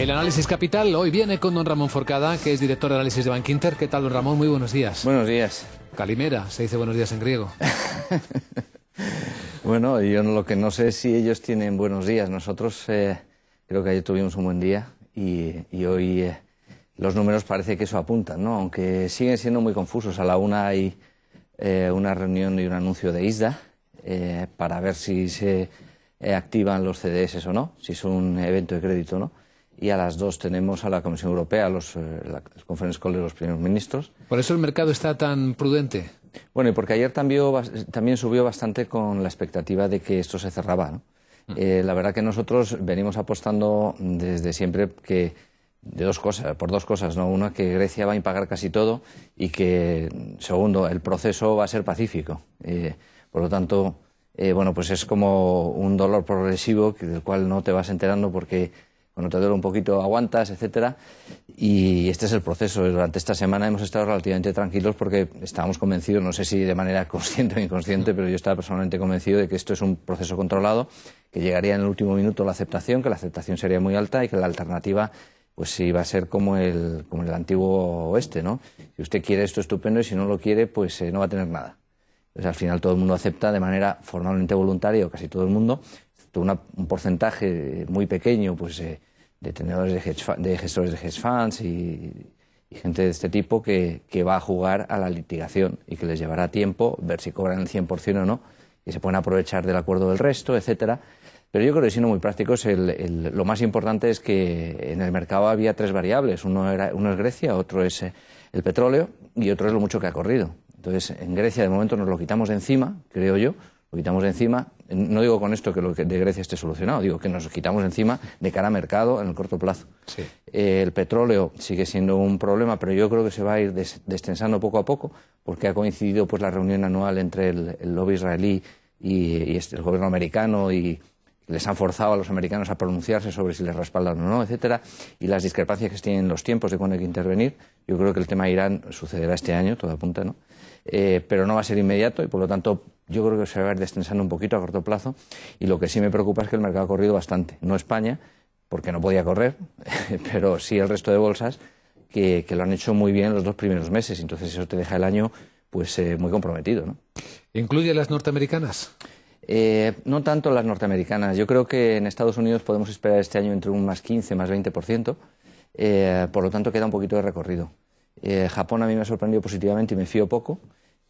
El análisis capital hoy viene con don Ramón Forcada, que es director de análisis de Bankinter. ¿Qué tal, don Ramón? Muy buenos días. Buenos días. Calimera, se dice buenos días en griego. bueno, yo lo que no sé es si ellos tienen buenos días. Nosotros eh, creo que ayer tuvimos un buen día y, hoy eh, los números parece que eso apuntan, ¿no? Aunque siguen siendo muy confusos. A la una hay eh, una reunión y un anuncio de ISDA para ver si se activan los CDS o no, si es un evento de crédito o no y a las dos tenemos a la Comisión Europea, los, las eh, la, los Primeros Ministros. ¿Por eso el mercado está tan prudente? Bueno, y porque ayer también, subió bastante con la expectativa de que esto se cerraba. Mm. Eh, la verdad que nosotros venimos apostando desde siempre que de dos cosas, por dos cosas, ¿no? Una, que Grecia va a impagar casi todo y que, segundo, el proceso va a ser pacífico. Eh, por lo tanto, bueno, pues es como un dolor progresivo del cual no te vas enterando porque Notador te duele un poquito aguantas, etcétera. Y este es el proceso. Durante esta semana hemos estado relativamente tranquilos porque estábamos convencidos, no sé si de manera consciente o inconsciente, pero yo estaba personalmente convencido de que esto es un proceso controlado, que llegaría en el último minuto la aceptación, que la aceptación sería muy alta y que la alternativa pues sí va a ser como el, como el antiguo oeste, ¿no? Si usted quiere esto estupendo y si no lo quiere, pues eh, no va a tener nada. Pues, al final todo el mundo acepta de manera formalmente voluntaria, o casi todo el mundo, un porcentaje muy pequeño, pues... Eh, de de, de gestores de hedge funds y, gente de este tipo que, va a jugar a la litigación y que les llevará tiempo ver si cobran el 100% o no y se pueden aprovechar del acuerdo del resto, etcétera. Pero yo creo que siendo muy prácticos, el, lo más importante es que en el mercado había tres variables. Uno, era, uno es Grecia, otro es eh, el petróleo y otro es lo mucho que ha corrido. Entonces, en Grecia de momento nos lo quitamos de encima, creo yo, lo quitamos de encima, no digo con esto que lo de Grecia esté solucionado, digo que nos quitamos encima de cara a mercado en el corto plazo. Sí. Eh, el petróleo sigue siendo un problema, pero yo creo que se va a ir des destensando poco a poco, porque ha coincidido pues la reunión anual entre el, lobby israelí y, este, el gobierno americano y, les han forzado a los americanos a pronunciarse sobre si les respaldan o no, etcétera, y las discrepancias que tienen los tiempos de cuándo hay que intervenir. Yo creo que el tema de Irán sucederá este año, todo apunta, ¿no? Eh, pero no va a ser inmediato y por lo tanto yo creo que se va a ir destensando un poquito a corto plazo y lo que sí me preocupa es que el mercado ha corrido bastante, no España, porque no podía correr, pero sí el resto de bolsas que, lo han hecho muy bien los dos primeros meses, entonces eso te deja el año pues eh, muy comprometido. ¿no? ¿Incluye las norteamericanas? Eh, no tanto las norteamericanas. Yo creo que en Estados Unidos podemos esperar este año entre un más 15, más 20%. Eh, por lo tanto, queda un poquito de recorrido. Eh, Japón a mí me ha sorprendido positivamente y me fío poco.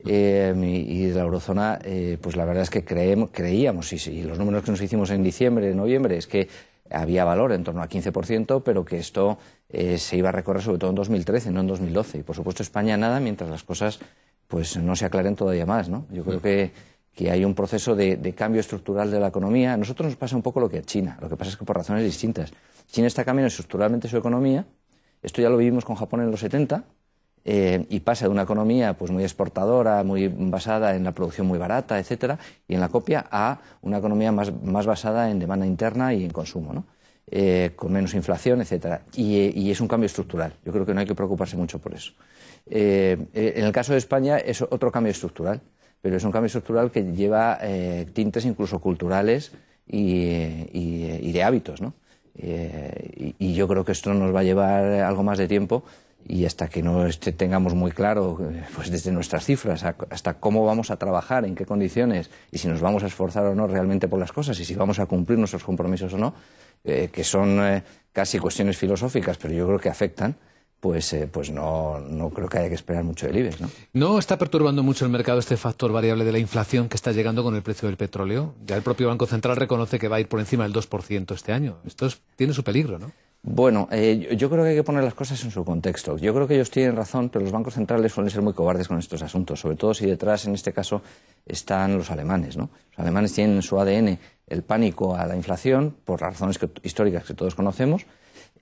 Eh, y, de la eurozona, pues la verdad es que creíamos, y, sí, los números que nos hicimos en diciembre, en noviembre, es que había valor en torno a 15%, pero que esto se iba a recorrer sobre todo en 2013, no en 2012. Y por supuesto España nada, mientras las cosas pues no se aclaren todavía más, ¿no? Yo creo que que hay un proceso de, cambio estructural de la economía. A nosotros nos pasa un poco lo que a China, lo que pasa es que por razones distintas. China está cambiando estructuralmente su economía, esto ya lo vivimos con Japón en los 70, eh, y pasa de una economía pues, muy exportadora, muy basada en la producción muy barata, etcétera, y en la copia, a una economía más, basada en demanda interna y en consumo, ¿no? Eh, con menos inflación, etcétera. Y, es un cambio estructural. Yo creo que no hay que preocuparse mucho por eso. Eh, en el caso de España es otro cambio estructural pero es un cambio estructural que lleva eh, tintes incluso culturales y, de hábitos, ¿no? Eh, y, yo creo que esto nos va a llevar eh, algo más de tiempo y hasta que no tengamos muy claro, pues desde nuestras cifras, hasta cómo vamos a trabajar, en qué condiciones y si nos vamos a esforzar o no realmente por las cosas y si vamos a cumplir nuestros compromisos o no, que son casi cuestiones filosóficas, pero yo creo que afectan pues, eh, pues no, no, creo que haya que esperar mucho del IBEX. ¿no? ¿No está perturbando mucho el mercado este factor variable de la inflación que está llegando con el precio del petróleo? Ya el propio Banco Central reconoce que va a ir por encima del 2% este año. Esto tiene su peligro, ¿no? Bueno, eh, yo creo que hay que poner las cosas en su contexto. Yo creo que ellos tienen razón, pero los bancos centrales suelen ser muy cobardes con estos asuntos, sobre todo si detrás, en este caso, están los alemanes. ¿no? Los alemanes tienen en su ADN el pánico a la inflación, por las razones históricas que todos conocemos,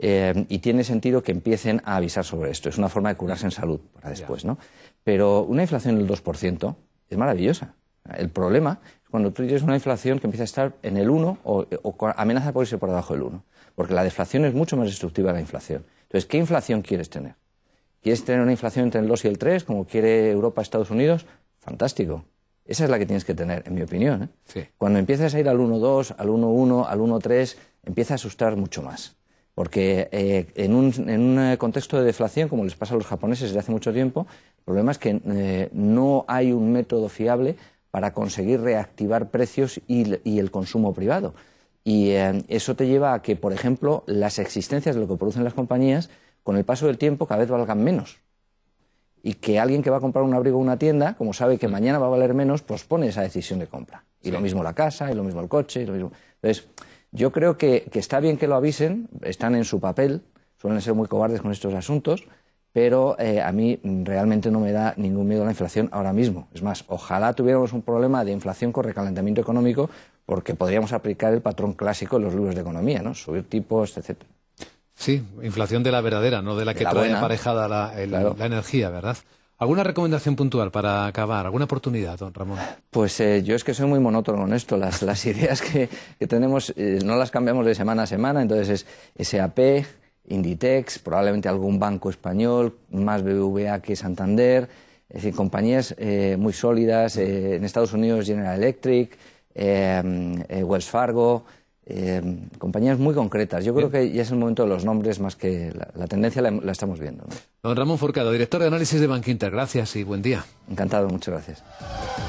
eh, y tiene sentido que empiecen a avisar sobre esto. Es una forma de curarse en salud para después, ¿no? Pero una inflación del 2% es maravillosa. El problema es cuando tú tienes una inflación que empieza a estar en el 1 o, amenaza por irse por debajo del 1, porque la deflación es mucho más destructiva que la inflación. Entonces, ¿qué inflación quieres tener? ¿Quieres tener una inflación entre el 2 y el 3, como quiere Europa, Estados Unidos? Fantástico. Esa es la que tienes que tener, en mi opinión. ¿eh? Cuando empiezas a ir al 1-2, al 1-1, al 1-3, empieza a asustar mucho más. Porque eh, en, un, en, un, eh, contexto de deflación, como les pasa a los japoneses desde hace mucho tiempo, el problema es que eh, no hay un método fiable para conseguir reactivar precios y, el consumo privado. Y eso te lleva a que, por ejemplo, las existencias de lo que producen las compañías, con el paso del tiempo, cada vez valgan menos. Y que alguien que va a comprar un abrigo o una tienda, como sabe que mm. mañana va a valer menos, pospone pues esa decisión de compra. Y lo mismo la casa, y lo mismo el coche, y lo mismo. Entonces yo creo que, está bien que lo avisen, están en su papel, suelen ser muy cobardes con estos asuntos, pero eh, a mí realmente no me da ningún miedo la inflación ahora mismo. Es más, ojalá tuviéramos un problema de inflación con recalentamiento económico, porque podríamos aplicar el patrón clásico en los libros de economía, ¿no? Subir tipos, etc. Sí, inflación de la verdadera, no de la que trae aparejada la, la energía, ¿verdad? ¿Alguna recomendación puntual para acabar? ¿Alguna oportunidad, don Ramón? Pues eh, yo es que soy muy monótono con esto. Las, ideas que, tenemos eh, no las cambiamos de semana a semana. Entonces es SAP, Inditex, probablemente algún banco español, más BBVA que Santander. Es decir, compañías eh, muy sólidas. en Estados Unidos General Electric, Wells Fargo. Eh, compañías muy concretas. Yo creo que ya es el momento de los nombres más que la, tendencia la, estamos viendo. Don Ramón Forcado, director de análisis de Banquinter. Gracias y buen día. Encantado, muchas gracias.